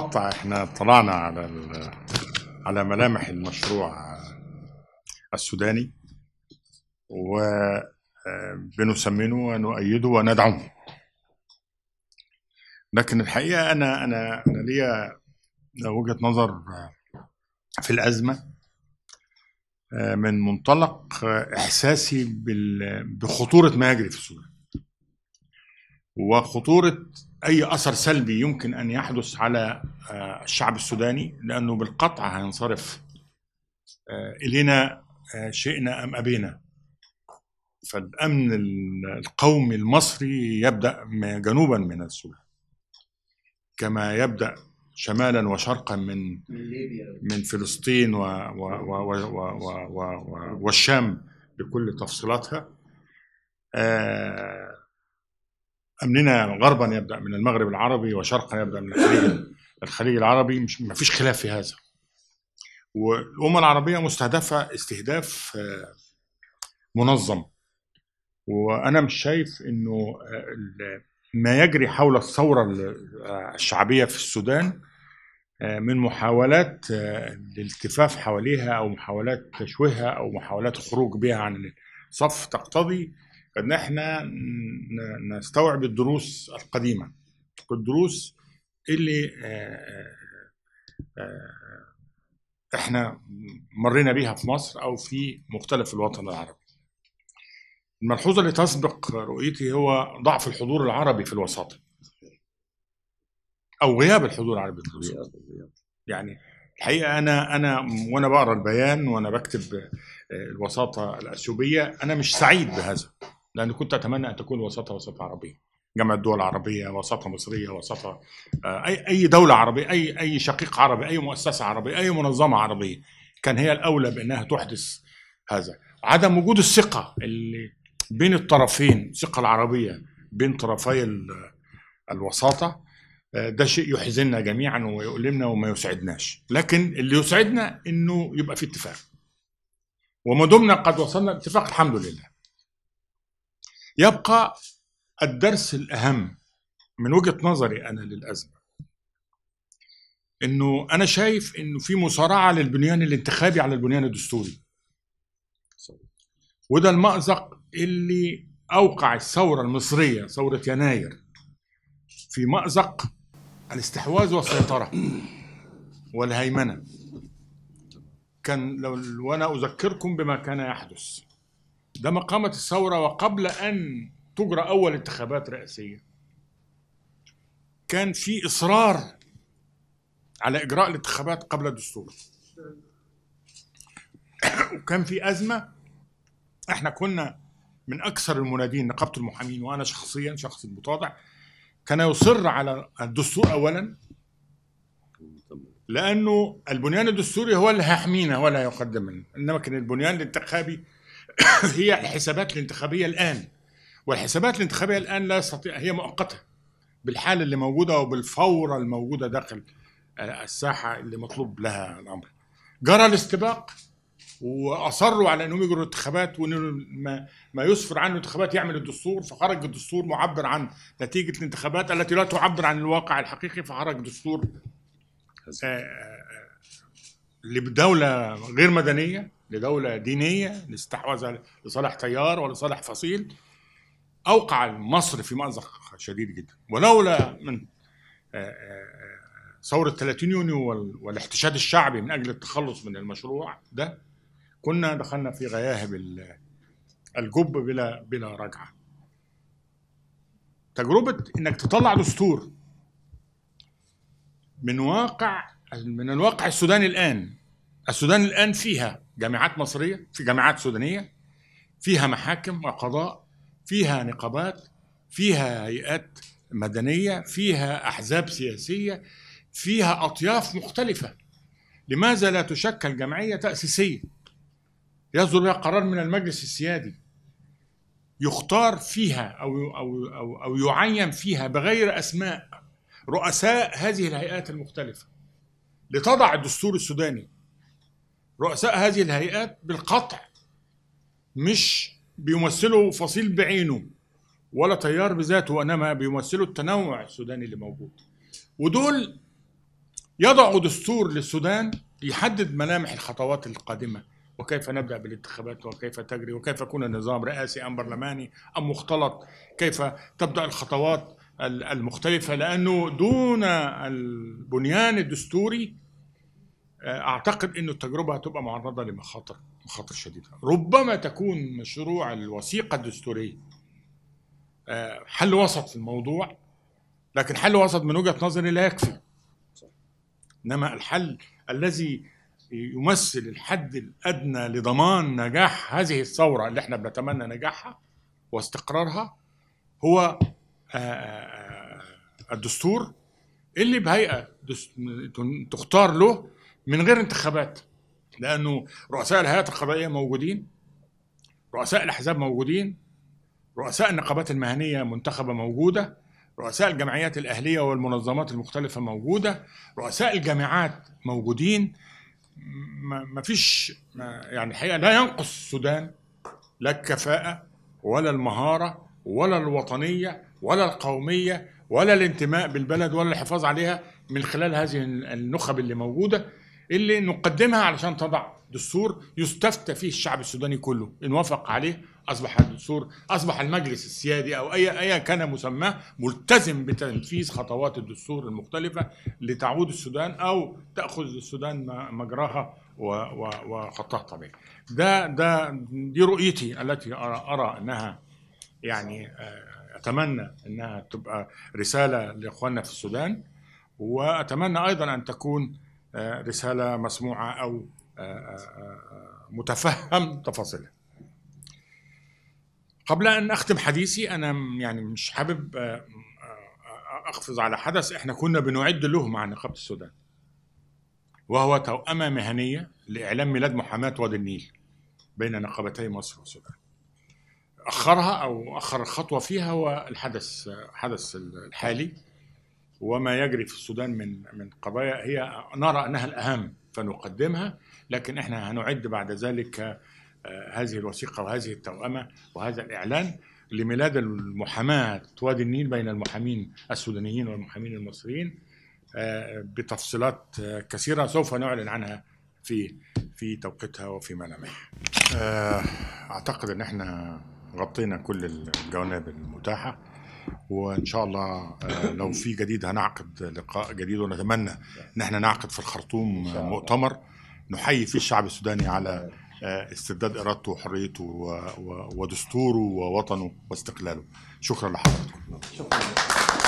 المقطع احنا طلعنا على على ملامح المشروع السوداني وبنسمنه ونؤيده وندعمه لكن الحقيقه انا انا انا ليا وجهه نظر في الازمه آه، من منطلق احساسي بخطوره ما يجري في السودان وخطورة أي أثر سلبي يمكن أن يحدث على آه، الشعب السوداني لأنه بالقطع هينصرف آه، إلينا آه، شئنا أم أبينا فالأمن القومي المصري يبدأ جنوبا من السودان كما يبدأ شمالا وشرقا من من فلسطين و و و و و و والشام بكل تفصيلاتها آه امننا غربا يبدا من المغرب العربي وشرقا يبدا من الخليج الخليج العربي مش ما فيش خلاف في هذا والامه العربيه مستهدفه استهداف آه، منظم وانا مش شايف انه آه، ما يجري حول الثوره آه، الشعبيه في السودان من محاولات الالتفاف حواليها او محاولات تشويهها او محاولات خروج بها عن الصف تقتضي ان احنا نستوعب الدروس القديمه الدروس اللي آه، آه، آه، احنا مرينا بيها في مصر او في مختلف الوطن العربي الملحوظه اللي تسبق رؤيتي هو ضعف الحضور العربي في الوساطه او غياب الحضور العربي في الوساطه يعني الحقيقه انا انا وانا بقرا البيان وانا بكتب الوساطه الاثيوبيه انا مش سعيد بهذا لأن كنت أتمنى أن تكون وساطة وساطة عربية جامعة الدول العربية وساطة مصرية وساطة آه، أي أي دولة عربية أي أي شقيق عربي أي مؤسسة عربية أي منظمة عربية كان هي الأولى بأنها تحدث هذا عدم وجود الثقة اللي بين الطرفين الثقة العربية بين طرفي الوساطة آه، ده شيء يحزننا جميعا ويؤلمنا وما يسعدناش لكن اللي يسعدنا انه يبقى في اتفاق وما دمنا قد وصلنا لاتفاق الحمد لله يبقى الدرس الأهم من وجهة نظري أنا للأزمة إنه أنا شايف إنه في مصارعة للبنيان الانتخابي على البنيان الدستوري وده المأزق اللي أوقع الثورة المصرية ثورة يناير في مأزق الاستحواذ والسيطرة والهيمنة كان لو وأنا أذكركم بما كان يحدث ده ما قامت الثورة وقبل أن تجرى أول انتخابات رئاسية كان في إصرار على إجراء الانتخابات قبل الدستور وكان في أزمة احنا كنا من أكثر المنادين نقابة المحامين وأنا شخصيا شخص متواضع كان يصر على الدستور أولا لأنه البنيان الدستوري هو اللي هيحمينا ولا يقدم لنا إنما كان البنيان الانتخابي هي الحسابات الانتخابيه الان والحسابات الانتخابيه الان لا يستطيع هي مؤقته بالحاله اللي موجوده وبالفوره الموجوده داخل آه، الساحه اللي مطلوب لها الامر جرى الاستباق واصروا على انهم يجروا انتخابات وان ما يسفر عنه انتخابات يعمل الدستور فخرج الدستور معبر عن نتيجه الانتخابات التي لا تعبر عن الواقع الحقيقي فخرج دستور آه، آه، لدوله غير مدنيه لدولة دينية لاستحواذها لصالح تيار ولصالح فصيل أوقع مصر في مأزق شديد جدا ولولا من آه، آه، آه، ثورة 30 يونيو والاحتشاد الشعبي من أجل التخلص من المشروع ده كنا دخلنا في غياهب الجب بلا بلا رجعة تجربة إنك تطلع دستور من واقع من الواقع السوداني الآن السودان الآن فيها جامعات مصريه في جامعات سودانيه فيها محاكم وقضاء فيها نقابات فيها هيئات مدنيه فيها احزاب سياسيه فيها اطياف مختلفه لماذا لا تشكل جمعيه تاسيسيه يصدر بها قرار من المجلس السيادي يختار فيها او او او, أو يعين فيها بغير اسماء رؤساء هذه الهيئات المختلفه لتضع الدستور السوداني رؤساء هذه الهيئات بالقطع مش بيمثلوا فصيل بعينه ولا تيار بذاته وانما بيمثلوا التنوع السوداني اللي موجود ودول يضعوا دستور للسودان يحدد ملامح الخطوات القادمه وكيف نبدا بالانتخابات وكيف تجري وكيف يكون النظام رئاسي ام برلماني ام مختلط كيف تبدا الخطوات المختلفه لانه دون البنيان الدستوري اعتقد انه التجربه هتبقى معرضه لمخاطر مخاطر شديده ربما تكون مشروع الوثيقه الدستوريه آه، حل وسط في الموضوع لكن حل وسط من وجهه نظري لا يكفي انما الحل الذي يمثل الحد الادنى لضمان نجاح هذه الثوره اللي احنا بنتمنى نجاحها واستقرارها هو آه، آه، الدستور اللي بهيئه تختار له من غير انتخابات لانه رؤساء الهيئات القضائيه موجودين رؤساء الاحزاب موجودين رؤساء النقابات المهنيه منتخبه موجوده رؤساء الجمعيات الاهليه والمنظمات المختلفه موجوده رؤساء الجامعات موجودين ما فيش يعني الحقيقه لا ينقص السودان لا الكفاءه ولا المهاره ولا الوطنيه ولا القوميه ولا الانتماء بالبلد ولا الحفاظ عليها من خلال هذه النخب اللي موجوده اللي نقدمها علشان تضع دستور يستفتى فيه الشعب السوداني كله ان وافق عليه اصبح الدستور اصبح المجلس السيادي او اي ايا كان مسماه ملتزم بتنفيذ خطوات الدستور المختلفه لتعود السودان او تاخذ السودان مجراها وخطها الطبيعي. ده ده دي رؤيتي التي ارى ارى انها يعني آه، اتمنى انها تبقى رساله لاخواننا في السودان واتمنى ايضا ان تكون آه، رسالة مسموعة أو آه، آه، متفهم تفاصيلها قبل أن أختم حديثي أنا يعني مش حابب أقفز على حدث إحنا كنا بنعد له مع نقابة السودان وهو توأمة مهنية لإعلام ميلاد محاماة وادي النيل بين نقابتي مصر والسودان أخرها أو أخر خطوة فيها هو الحدث حدث الحالي وما يجري في السودان من من قضايا هي نرى انها الاهم فنقدمها لكن احنا هنعد بعد ذلك آه، هذه الوثيقه وهذه التوأمه وهذا الاعلان لميلاد المحاماه وادي النيل بين المحامين السودانيين والمحامين المصريين آه، بتفصيلات آه، كثيره سوف نعلن عنها في في توقيتها وفي منامها. اعتقد ان احنا غطينا كل الجوانب المتاحه وان شاء الله آه، لو في جديد هنعقد لقاء جديد ونتمنى ان احنا نعقد في الخرطوم آه، مؤتمر نحيي فيه الشعب السوداني على آه، استرداد ارادته وحريته ودستوره ووطنه واستقلاله شكرا لحضرتك شكرا